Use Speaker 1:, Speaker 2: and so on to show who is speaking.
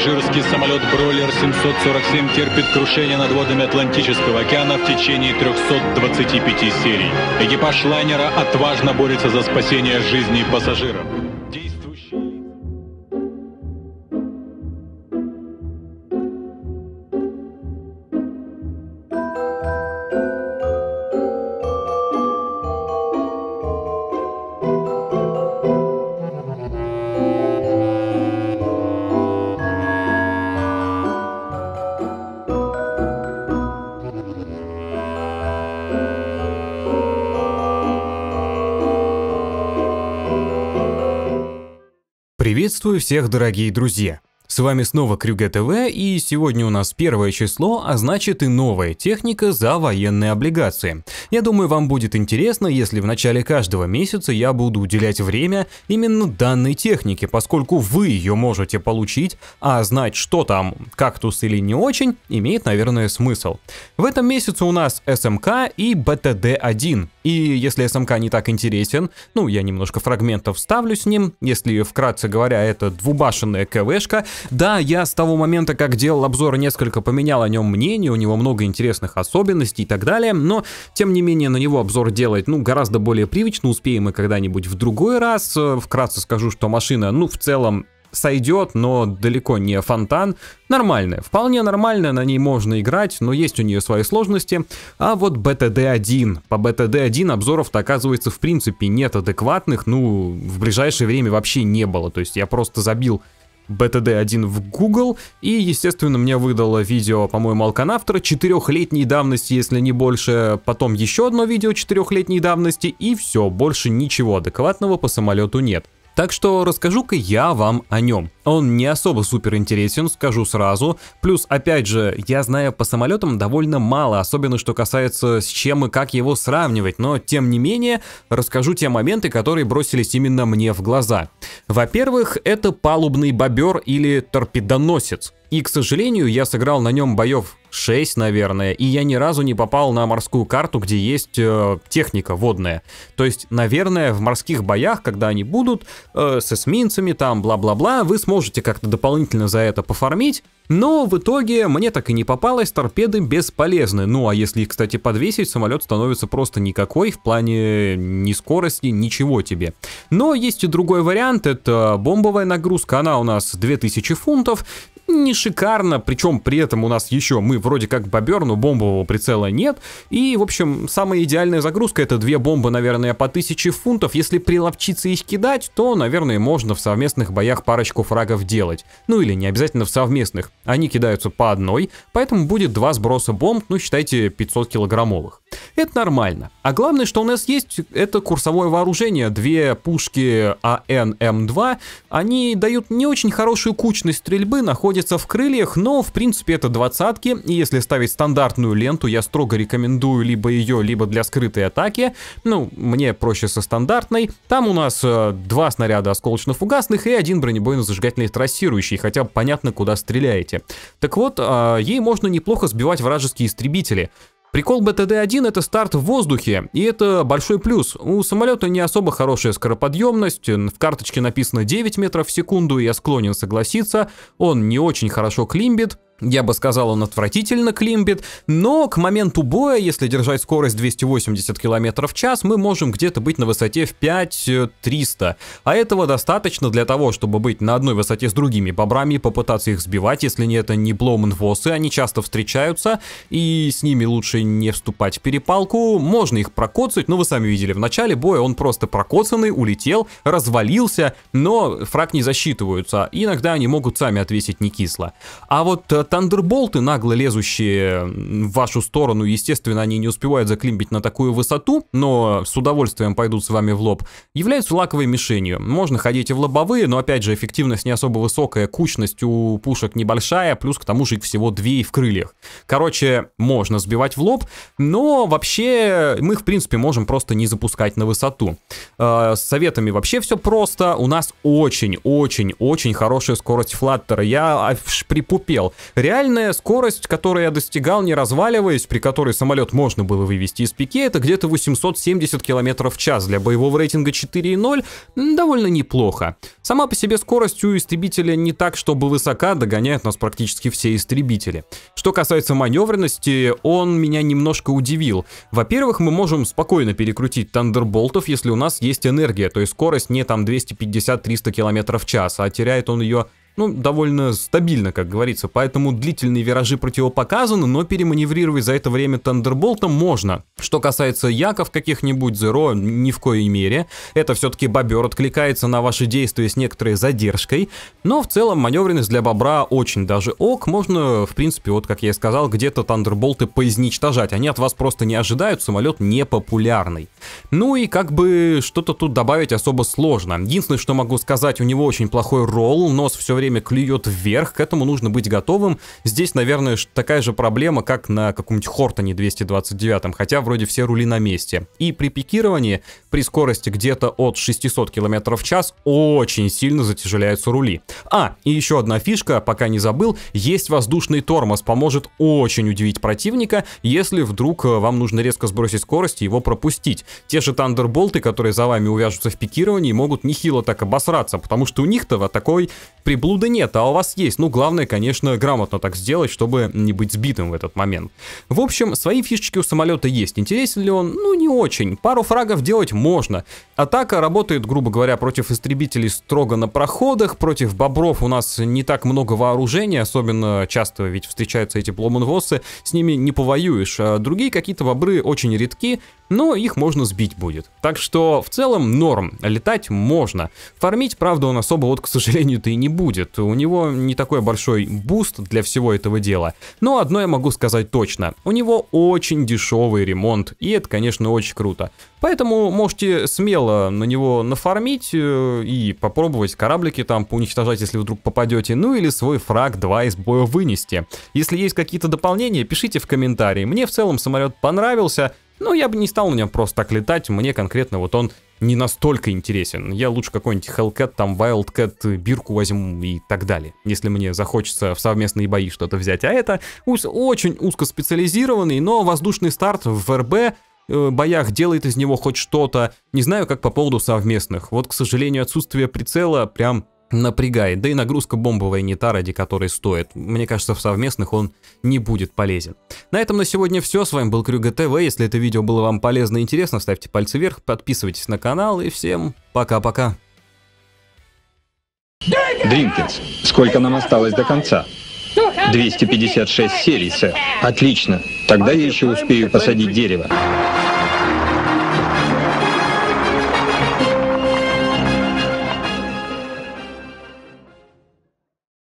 Speaker 1: пассажирский самолет «Бройлер 747» терпит крушение над водами Атлантического океана в течение 325 серий. Экипаж лайнера отважно борется за спасение жизни пассажиров. Приветствую всех, дорогие друзья! С вами снова Крюге ТВ, и сегодня у нас первое число, а значит и новая техника за военные облигации. Я думаю, вам будет интересно, если в начале каждого месяца я буду уделять время именно данной технике, поскольку вы ее можете получить, а знать, что там, кактус или не очень, имеет, наверное, смысл. В этом месяце у нас СМК эм и БТД-1. И если SMK не так интересен, ну, я немножко фрагментов ставлю с ним, если вкратце говоря, это двубашенная КВшка. Да, я с того момента, как делал обзор, несколько поменял о нем мнение, у него много интересных особенностей и так далее, но, тем не менее, на него обзор делать, ну, гораздо более привычно, успеем мы когда-нибудь в другой раз. Э, вкратце скажу, что машина, ну, в целом, сойдет, но далеко не фонтан. Нормальная, вполне нормальная, на ней можно играть, но есть у нее свои сложности. А вот BTD-1. По BTD-1 обзоров-то оказывается в принципе нет адекватных, ну в ближайшее время вообще не было. То есть я просто забил BTD1 в Google, и, естественно, мне выдало видео, по-моему, Алканавтора четырехлетней давности, если не больше, потом еще одно видео четырехлетней давности, и все, больше ничего адекватного по самолету нет. Так что расскажу-ка я вам о нем. Он не особо супер интересен, скажу сразу. Плюс, опять же, я знаю по самолетам довольно мало, особенно что касается с чем и как его сравнивать, но тем не менее расскажу те моменты, которые бросились именно мне в глаза. Во-первых, это палубный бобер или торпедоносец. И, к сожалению, я сыграл на нем боев 6, наверное, и я ни разу не попал на морскую карту, где есть э, техника водная. То есть, наверное, в морских боях, когда они будут, э, с эсминцами, там, бла-бла-бла, вы сможете как-то дополнительно за это пофармить, но в итоге мне так и не попалось, торпеды бесполезны. Ну а если их, кстати, подвесить, самолет становится просто никакой в плане ни скорости, ничего тебе. Но есть и другой вариант, это бомбовая нагрузка, она у нас 2000 фунтов, не шикарно, причем при этом у нас еще мы вроде как бобер, но бомбового прицела нет. И, в общем, самая идеальная загрузка это две бомбы, наверное, по 1000 фунтов. Если приловчиться их кидать, то, наверное, можно в совместных боях парочку фрагов делать. Ну или не обязательно в совместных. Они кидаются по одной, поэтому будет два сброса бомб, ну считайте 500 килограммовых. Это нормально. А главное, что у нас есть, это курсовое вооружение. Две пушки АН-М2, они дают не очень хорошую кучность стрельбы, находят находится в крыльях, но в принципе это двадцатки, и если ставить стандартную ленту, я строго рекомендую либо ее, либо для скрытой атаки, ну, мне проще со стандартной, там у нас э, два снаряда осколочно-фугасных и один бронебойно-зажигательный трассирующий, хотя понятно, куда стреляете. Так вот, э, ей можно неплохо сбивать вражеские истребители. Прикол БТД-1 это старт в воздухе, и это большой плюс. У самолета не особо хорошая скороподъемность, в карточке написано 9 метров в секунду, и я склонен согласиться, он не очень хорошо климбит, я бы сказал, он отвратительно климбит, но к моменту боя, если держать скорость 280 км в час, мы можем где-то быть на высоте в 5-300, а этого достаточно для того, чтобы быть на одной высоте с другими бобрами и попытаться их сбивать, если не это не блоуменвосы, они часто встречаются, и с ними лучше не вступать в перепалку, можно их прокоцать, но вы сами видели, в начале боя он просто прокоцанный, улетел, развалился, но фраг не засчитываются, иногда они могут сами отвесить не кисло. А вот э, Тандерболты, нагло лезущие в вашу сторону, естественно, они не успевают заклимбить на такую высоту, но с удовольствием пойдут с вами в лоб, являются лаковой мишенью. Можно ходить и в лобовые, но опять же эффективность не особо высокая, кучность у пушек небольшая, плюс к тому же их всего две и в крыльях. Короче, можно сбивать в лоб, но вообще мы их в принципе можем просто не запускать на высоту. Э, с советами вообще все просто, у нас очень-очень-очень хорошая скорость флаттера, я аж припупел. Реальная скорость, которую я достигал, не разваливаясь, при которой самолет можно было вывести из пике, это где-то 870 км в час. Для боевого рейтинга 4.0 довольно неплохо. Сама по себе скорость у истребителя не так, чтобы высока, догоняют нас практически все истребители. Что касается маневренности, он меня немножко удивил. Во-первых, мы можем спокойно перекрутить тандерболтов, если у нас есть энергия, то есть скорость не там 250-300 км в час, а теряет он ее ну, довольно стабильно, как говорится, поэтому длительные виражи противопоказаны, но переманеврировать за это время Тандерболтом можно. Что касается яков каких-нибудь, Зеро, ни в коей мере. Это все-таки бобер откликается на ваши действия с некоторой задержкой, но в целом маневренность для бобра очень даже ок, можно, в принципе, вот как я и сказал, где-то Тандерболты поизничтожать, они от вас просто не ожидают, самолет непопулярный. Ну и как бы что-то тут добавить особо сложно. Единственное, что могу сказать, у него очень плохой ролл, нос все время клюет вверх, к этому нужно быть готовым. Здесь, наверное, такая же проблема, как на каком-нибудь Хортоне 229, хотя вроде все рули на месте. И при пикировании, при скорости где-то от 600 км в час, очень сильно затяжеляются рули. А, и еще одна фишка, пока не забыл, есть воздушный тормоз, поможет очень удивить противника, если вдруг э, вам нужно резко сбросить скорость и его пропустить. Те же тандерболты, которые за вами увяжутся в пикировании, могут нехило так обосраться, потому что у них-то такой приблуд блуда ну нет, а у вас есть. Ну, главное, конечно, грамотно так сделать, чтобы не быть сбитым в этот момент. В общем, свои фишечки у самолета есть. Интересен ли он? Ну, не очень. Пару фрагов делать можно. Атака работает, грубо говоря, против истребителей строго на проходах. Против бобров у нас не так много вооружения, особенно часто ведь встречаются эти пломангосы. С ними не повоюешь. А другие какие-то бобры очень редки, но их можно сбить будет. Так что в целом норм, летать можно. Фармить, правда, он особо вот, к сожалению, ты и не будет будет. У него не такой большой буст для всего этого дела. Но одно я могу сказать точно. У него очень дешевый ремонт, и это, конечно, очень круто. Поэтому можете смело на него нафармить э, и попробовать кораблики там поуничтожать, если вдруг попадете, ну или свой фраг 2 из боя вынести. Если есть какие-то дополнения, пишите в комментарии. Мне в целом самолет понравился, но я бы не стал на нем просто так летать, мне конкретно вот он не настолько интересен. Я лучше какой-нибудь Hellcat, там Wildcat, бирку возьму и так далее. Если мне захочется в совместные бои что-то взять. А это уз очень узкоспециализированный, но воздушный старт в РБ э, боях делает из него хоть что-то. Не знаю, как по поводу совместных. Вот, к сожалению, отсутствие прицела прям напрягает. Да и нагрузка бомбовая не та, ради которой стоит. Мне кажется, в совместных он не будет полезен. На этом на сегодня все. С вами был Крюга ТВ. Если это видео было вам полезно и интересно, ставьте пальцы вверх, подписывайтесь на канал и всем пока-пока. Дринкинс, сколько нам осталось до конца? 256 серий, сэр. Отлично. Тогда я еще успею посадить дерево.